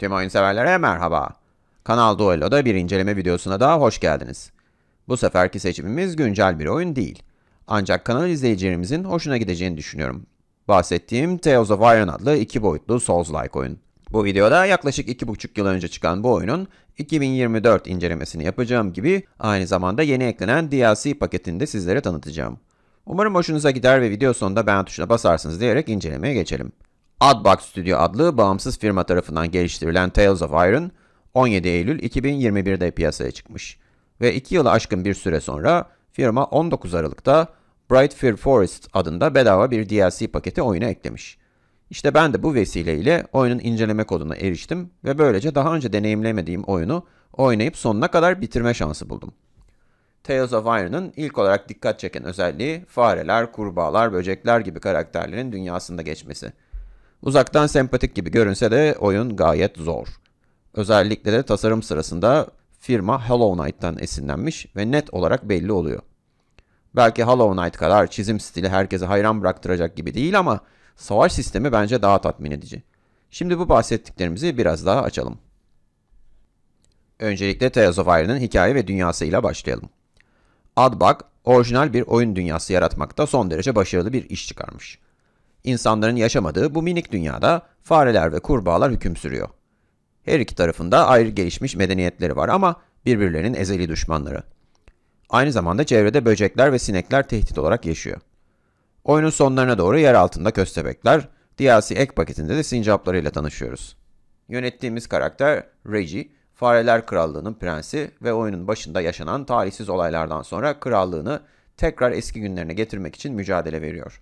Tüm oyun severlere merhaba. Kanal Duello'da bir inceleme videosuna daha hoş geldiniz. Bu seferki seçimimiz güncel bir oyun değil. Ancak kanal izleyicilerimizin hoşuna gideceğini düşünüyorum. Bahsettiğim Tales of Iron adlı iki boyutlu Souls-like oyun. Bu videoda yaklaşık 2,5 yıl önce çıkan bu oyunun 2024 incelemesini yapacağım gibi aynı zamanda yeni eklenen DLC paketini de sizlere tanıtacağım. Umarım hoşunuza gider ve video sonunda beğen tuşuna basarsınız diyerek incelemeye geçelim. Adbox Studio adlı bağımsız firma tarafından geliştirilen Tales of Iron 17 Eylül 2021'de piyasaya çıkmış. Ve 2 yılı aşkın bir süre sonra firma 19 Aralık'ta Bright Fear Forest adında bedava bir DLC paketi oyuna eklemiş. İşte ben de bu vesileyle oyunun inceleme koduna eriştim ve böylece daha önce deneyimlemediğim oyunu oynayıp sonuna kadar bitirme şansı buldum. Tales of Iron'ın ilk olarak dikkat çeken özelliği fareler, kurbağalar, böcekler gibi karakterlerin dünyasında geçmesi. Uzaktan sempatik gibi görünse de oyun gayet zor. Özellikle de tasarım sırasında firma Hollow Knight'tan esinlenmiş ve net olarak belli oluyor. Belki Hollow Knight kadar çizim stili herkese hayran bıraktıracak gibi değil ama savaş sistemi bence daha tatmin edici. Şimdi bu bahsettiklerimizi biraz daha açalım. Öncelikle Tales of Iron'ın hikaye ve dünyasıyla başlayalım. Adbug, orijinal bir oyun dünyası yaratmakta son derece başarılı bir iş çıkarmış. İnsanların yaşamadığı bu minik dünyada fareler ve kurbağalar hüküm sürüyor. Her iki tarafında ayrı gelişmiş medeniyetleri var ama birbirlerinin ezeli düşmanları. Aynı zamanda çevrede böcekler ve sinekler tehdit olarak yaşıyor. Oyunun sonlarına doğru yer altında köstebekler, DLC ek paketinde de sincaplarıyla tanışıyoruz. Yönettiğimiz karakter Reggie, Fareler Krallığı'nın prensi ve oyunun başında yaşanan talihsiz olaylardan sonra krallığını tekrar eski günlerine getirmek için mücadele veriyor.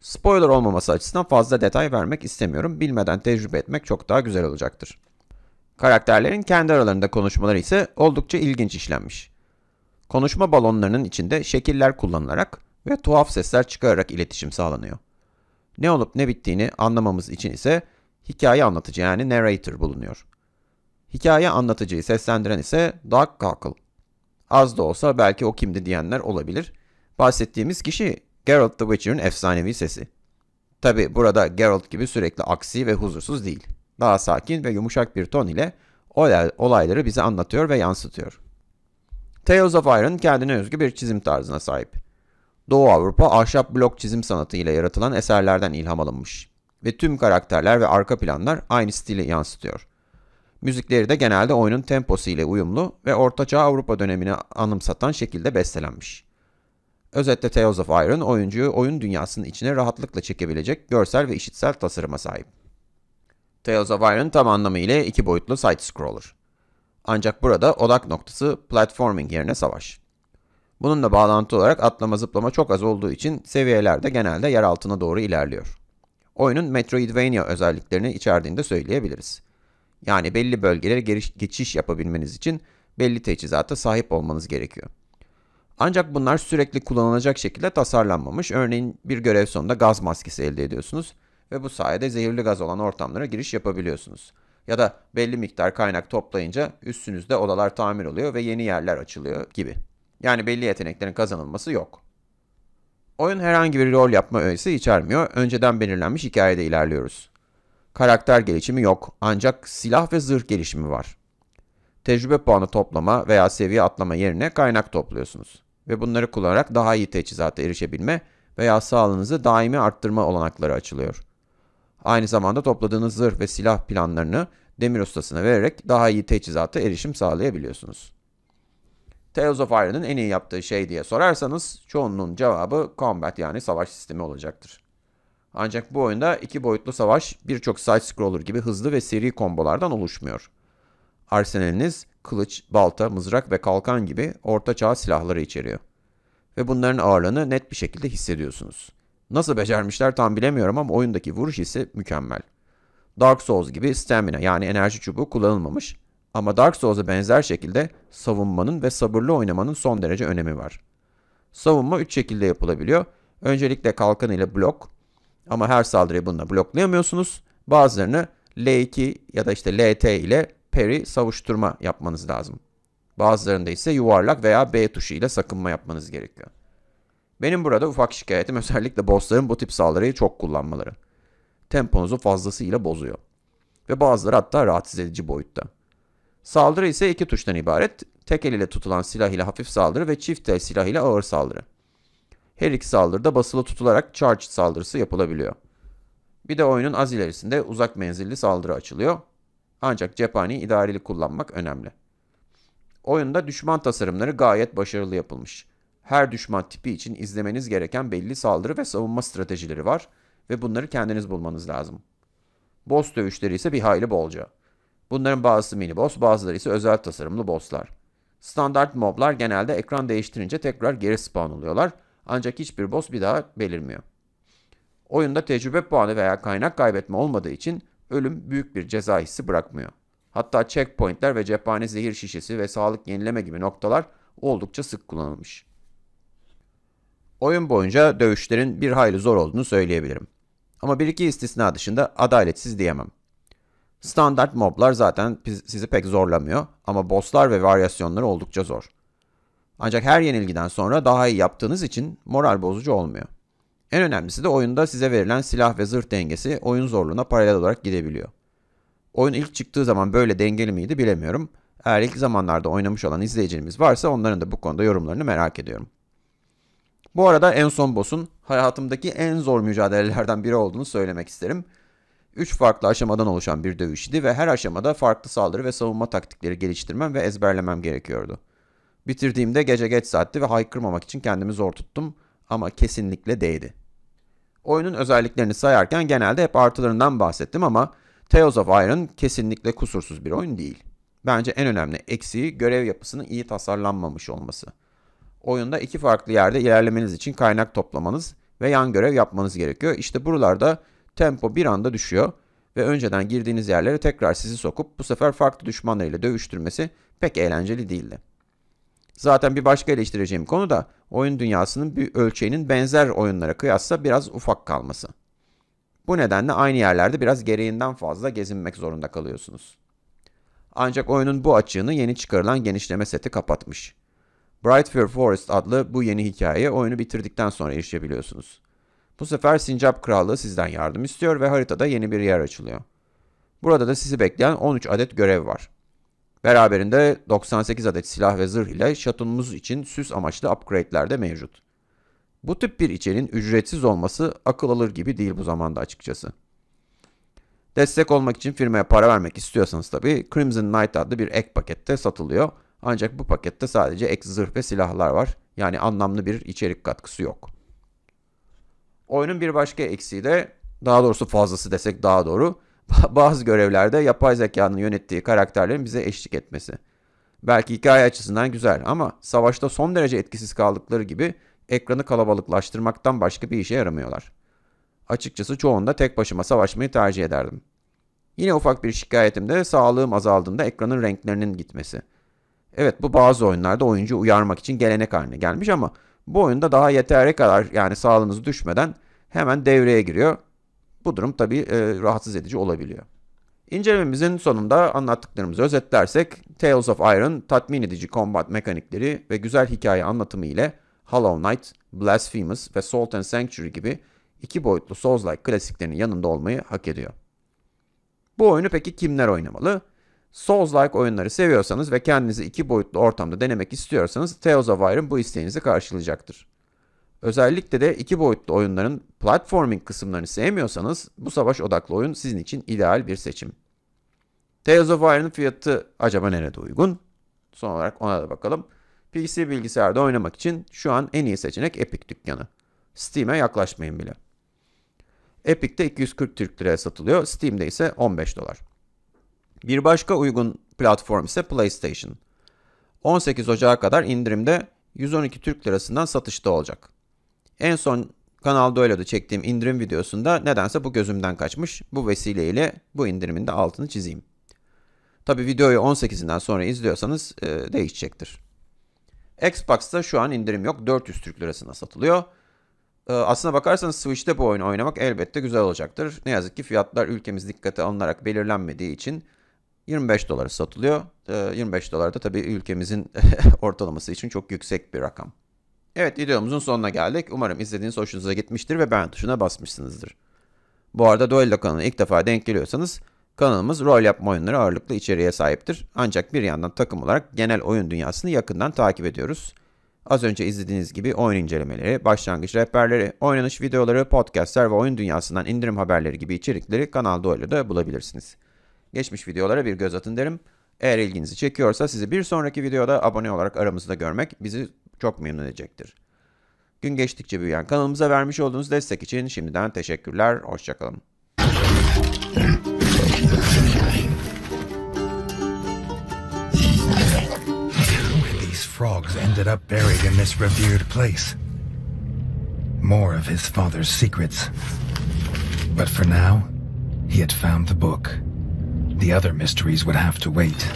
Spoiler olmaması açısından fazla detay vermek istemiyorum. Bilmeden tecrübe etmek çok daha güzel olacaktır. Karakterlerin kendi aralarında konuşmaları ise oldukça ilginç işlenmiş. Konuşma balonlarının içinde şekiller kullanılarak ve tuhaf sesler çıkararak iletişim sağlanıyor. Ne olup ne bittiğini anlamamız için ise hikaye anlatıcı yani narrator bulunuyor. Hikaye anlatıcıyı seslendiren ise Doug Cockle. Az da olsa belki o kimdi diyenler olabilir. Bahsettiğimiz kişi Geralt the Witcher'ın efsanevi sesi. Tabi burada Geralt gibi sürekli aksi ve huzursuz değil. Daha sakin ve yumuşak bir ton ile olayları bize anlatıyor ve yansıtıyor. Tales of Iron kendine özgü bir çizim tarzına sahip. Doğu Avrupa ahşap blok çizim sanatı ile yaratılan eserlerden ilham alınmış ve tüm karakterler ve arka planlar aynı stili yansıtıyor. Müzikleri de genelde oyunun temposu ile uyumlu ve Ortaçağ Avrupa dönemini anımsatan şekilde bestelenmiş. Özetle Tales of Iron oyuncuyu oyun dünyasının içine rahatlıkla çekebilecek görsel ve işitsel tasarıma sahip. Tales of Iron tam anlamıyla iki boyutlu side-scroller. Ancak burada odak noktası platforming yerine savaş. Bununla bağlantı olarak atlama zıplama çok az olduğu için seviyeler de genelde yer altına doğru ilerliyor. Oyunun Metroidvania özelliklerini içerdiğini de söyleyebiliriz. Yani belli bölgelere geçiş yapabilmeniz için belli teçhizata sahip olmanız gerekiyor. Ancak bunlar sürekli kullanılacak şekilde tasarlanmamış. Örneğin bir görev sonunda gaz maskesi elde ediyorsunuz ve bu sayede zehirli gaz olan ortamlara giriş yapabiliyorsunuz. Ya da belli miktar kaynak toplayınca üstünüzde odalar tamir oluyor ve yeni yerler açılıyor gibi. Yani belli yeteneklerin kazanılması yok. Oyun herhangi bir rol yapma öğesi içermiyor. Önceden belirlenmiş hikayede ilerliyoruz. Karakter gelişimi yok ancak silah ve zırh gelişimi var. Tecrübe puanı toplama veya seviye atlama yerine kaynak topluyorsunuz ve bunları kullanarak daha iyi teçhizata erişebilme veya sağlığınızı daimi arttırma olanakları açılıyor. Aynı zamanda topladığınız zırh ve silah planlarını demir ustasına vererek daha iyi teçhizata erişim sağlayabiliyorsunuz. Tales of Iron'ın en iyi yaptığı şey diye sorarsanız çoğunluğun cevabı combat yani savaş sistemi olacaktır. Ancak bu oyunda iki boyutlu savaş birçok side-scroller gibi hızlı ve seri kombolardan oluşmuyor. Arsenaliniz kılıç, balta, mızrak ve kalkan gibi ortaçağ silahları içeriyor. Ve bunların ağırlığını net bir şekilde hissediyorsunuz. Nasıl becermişler tam bilemiyorum ama oyundaki vuruş hissi mükemmel. Dark Souls gibi stamina yani enerji çubuğu kullanılmamış ama Dark Souls'a benzer şekilde savunmanın ve sabırlı oynamanın son derece önemi var. Savunma 3 şekilde yapılabiliyor. Öncelikle kalkan ile blok ama her saldırıyı bununla bloklayamıyorsunuz. Bazılarını L2 ya da işte LT ile Peri savuşturma yapmanız lazım. Bazılarında ise yuvarlak veya B tuşu ile sakınma yapmanız gerekiyor. Benim burada ufak şikayetim özellikle bossların bu tip saldırıyı çok kullanmaları. Temponuzu fazlasıyla bozuyor. Ve bazıları hatta rahatsız edici boyutta. Saldırı ise iki tuştan ibaret. Tek el ile tutulan silah ile hafif saldırı ve çift el silah ile ağır saldırı. Her iki saldırıda basılı tutularak charge saldırısı yapılabiliyor. Bir de oyunun az ilerisinde uzak menzilli saldırı açılıyor. Ancak cephaneyi idareli kullanmak önemli. Oyunda düşman tasarımları gayet başarılı yapılmış. Her düşman tipi için izlemeniz gereken belli saldırı ve savunma stratejileri var ve bunları kendiniz bulmanız lazım. Boss dövüşleri ise bir hayli bolca. Bunların bazısı mini boss, bazıları ise özel tasarımlı bosslar. Standart moblar genelde ekran değiştirince tekrar geri spawn oluyorlar ancak hiçbir boss bir daha belirmiyor. Oyunda tecrübe puanı veya kaynak kaybetme olmadığı için ölüm büyük bir ceza hissi bırakmıyor. Hatta checkpointler ve cephane zehir şişesi ve sağlık yenileme gibi noktalar oldukça sık kullanılmış. Oyun boyunca dövüşlerin bir hayli zor olduğunu söyleyebilirim. Ama bir iki istisna dışında adaletsiz diyemem. Standart moblar zaten sizi pek zorlamıyor ama bosslar ve varyasyonları oldukça zor. Ancak her yenilgiden sonra daha iyi yaptığınız için moral bozucu olmuyor. En önemlisi de oyunda size verilen silah ve zırh dengesi oyun zorluğuna paralel olarak gidebiliyor. Oyun ilk çıktığı zaman böyle dengeli miydi bilemiyorum. Eğer ilk zamanlarda oynamış olan izleyicilerimiz varsa onların da bu konuda yorumlarını merak ediyorum. Bu arada en son boss'un hayatımdaki en zor mücadelelerden biri olduğunu söylemek isterim. 3 farklı aşamadan oluşan bir dövüş idi ve her aşamada farklı saldırı ve savunma taktikleri geliştirmem ve ezberlemem gerekiyordu. Bitirdiğimde gece geç saatti ve haykırmamak için kendimi zor tuttum ama kesinlikle değdi. Oyunun özelliklerini sayarken genelde hep artılarından bahsettim ama Tales of Iron kesinlikle kusursuz bir oyun değil. Bence en önemli eksiği görev yapısının iyi tasarlanmamış olması. Oyunda iki farklı yerde ilerlemeniz için kaynak toplamanız ve yan görev yapmanız gerekiyor. İşte buralarda tempo bir anda düşüyor ve önceden girdiğiniz yerlere tekrar sizi sokup bu sefer farklı düşmanlarıyla dövüştürmesi pek eğlenceli değildi. Zaten bir başka eleştireceğim konu da oyun dünyasının bir ölçeğinin benzer oyunlara kıyasla biraz ufak kalması. Bu nedenle aynı yerlerde biraz gereğinden fazla gezinmek zorunda kalıyorsunuz. Ancak oyunun bu açığını yeni çıkarılan genişleme seti kapatmış. Bright Fear Forest adlı bu yeni hikayeye oyunu bitirdikten sonra erişebiliyorsunuz. Bu sefer Sincap Krallığı sizden yardım istiyor ve haritada yeni bir yer açılıyor. Burada da sizi bekleyen 13 adet görev var. Beraberinde 98 adet silah ve zırh ile şatonumuz için süs amaçlı upgrade'ler de mevcut. Bu tip bir içeriğin ücretsiz olması akıl alır gibi değil bu zamanda açıkçası. Destek olmak için firmaya para vermek istiyorsanız tabi Crimson Knight adlı bir ek pakette satılıyor. Ancak bu pakette sadece ek zırh ve silahlar var. Yani anlamlı bir içerik katkısı yok. Oyunun bir başka eksiği de daha doğrusu fazlası desek daha doğru. bazı görevlerde yapay zekanın yönettiği karakterlerin bize eşlik etmesi. Belki hikaye açısından güzel ama savaşta son derece etkisiz kaldıkları gibi ekranı kalabalıklaştırmaktan başka bir işe yaramıyorlar. Açıkçası çoğunda tek başıma savaşmayı tercih ederdim. Yine ufak bir şikayetim de sağlığım azaldığında ekranın renklerinin gitmesi. Evet bu bazı oyunlarda oyuncu uyarmak için gelenek haline gelmiş ama bu oyunda daha yeteri kadar yani sağlığınız düşmeden hemen devreye giriyor bu durum tabii e, rahatsız edici olabiliyor. İncelememizin sonunda anlattıklarımızı özetlersek Tales of Iron tatmin edici combat mekanikleri ve güzel hikaye anlatımı ile Hollow Knight, Blasphemous ve Salt and Sanctuary gibi iki boyutlu Souls-like klasiklerinin yanında olmayı hak ediyor. Bu oyunu peki kimler oynamalı? Souls-like oyunları seviyorsanız ve kendinizi iki boyutlu ortamda denemek istiyorsanız Tales of Iron bu isteğinizi karşılayacaktır. Özellikle de iki boyutlu oyunların platforming kısımlarını sevmiyorsanız bu savaş odaklı oyun sizin için ideal bir seçim. Tales of Iron'ın fiyatı acaba nerede uygun? Son olarak ona da bakalım. PC bilgisayarda oynamak için şu an en iyi seçenek Epic dükkanı. Steam'e yaklaşmayın bile. Epic'te 240 Türk liraya satılıyor, Steam'de ise 15 dolar. Bir başka uygun platform ise PlayStation. 18 Ocağı kadar indirimde 112 Türk lirasından satışta olacak. En son kanalda Kanal de çektiğim indirim videosunda nedense bu gözümden kaçmış. Bu vesileyle bu indirimin de altını çizeyim. Tabi videoyu 18'inden sonra izliyorsanız e, değişecektir. Xbox'ta şu an indirim yok. 400 Türk Lirası'na satılıyor. E, aslına bakarsanız Switch'te bu oyunu oynamak elbette güzel olacaktır. Ne yazık ki fiyatlar ülkemiz dikkate alınarak belirlenmediği için 25 dolara satılıyor. E, 25 dolar da tabii ülkemizin ortalaması için çok yüksek bir rakam. Evet videomuzun sonuna geldik. Umarım izlediğiniz hoşunuza gitmiştir ve beğen tuşuna basmışsınızdır. Bu arada Duello kanalına ilk defa denk geliyorsanız kanalımız rol yapma oyunları ağırlıklı içeriğe sahiptir. Ancak bir yandan takım olarak genel oyun dünyasını yakından takip ediyoruz. Az önce izlediğiniz gibi oyun incelemeleri, başlangıç rehberleri, oynanış videoları, podcastler ve oyun dünyasından indirim haberleri gibi içerikleri Kanal Duello'da bulabilirsiniz. Geçmiş videolara bir göz atın derim. Eğer ilginizi çekiyorsa sizi bir sonraki videoda abone olarak aramızda görmek bizi çok memnun edecektir. Gün geçtikçe büyüyen kanalımıza vermiş olduğunuz destek için şimdiden teşekkürler. Hoşçakalın. frogs ended up buried in this revered place. More of his father's secrets. But for now, he had found the book. The other mysteries would have to wait.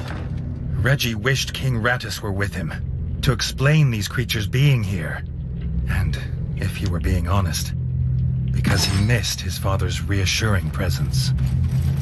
Reggie wished King Rattus were with him. to explain these creatures being here. And, if he were being honest, because he missed his father's reassuring presence.